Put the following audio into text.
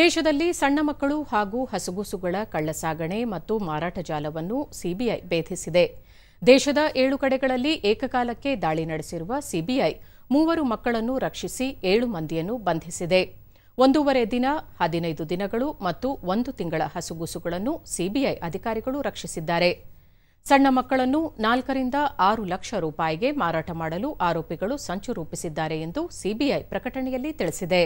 ದೇಶದಲ್ಲಿ ಸಣ್ಣ ಮಕ್ಕಳು ಹಾಗೂ ಹಸುಗುಸುಗಳ ಕಳ್ಳಸಾಗಣೆ ಮತ್ತು ಮಾರಾಟ ಜಾಲವನ್ನು ಸಿಬಿಐ ಭೇದಿಸಿದೆ ದೇಶದ ಏಳು ಕಡೆಗಳಲ್ಲಿ ಏಕಕಾಲಕ್ಕೆ ದಾಳಿ ನಡೆಸಿರುವ ಸಿಬಿಐ ಮೂವರು ಮಕ್ಕಳನ್ನು ರಕ್ಷಿಸಿ ಏಳು ಮಂದಿಯನ್ನು ಬಂಧಿಸಿದೆ ಒಂದೂವರೆ ದಿನ ಹದಿನೈದು ದಿನಗಳು ಮತ್ತು ಒಂದು ತಿಂಗಳ ಹಸುಗುಸುಗಳನ್ನು ಸಿಬಿಐ ಅಧಿಕಾರಿಗಳು ರಕ್ಷಿಸಿದ್ದಾರೆ ಸಣ್ಣ ಮಕ್ಕಳನ್ನು ನಾಲ್ಕರಿಂದ ಆರು ಲಕ್ಷ ರೂಪಾಯಿಗೆ ಮಾರಾಟ ಮಾಡಲು ಆರೋಪಿಗಳು ಸಂಚು ರೂಪಿಸಿದ್ದಾರೆ ಎಂದು ಸಿಬಿಐ ಪ್ರಕಟಣೆಯಲ್ಲಿ ತಿಳಿಸಿದೆ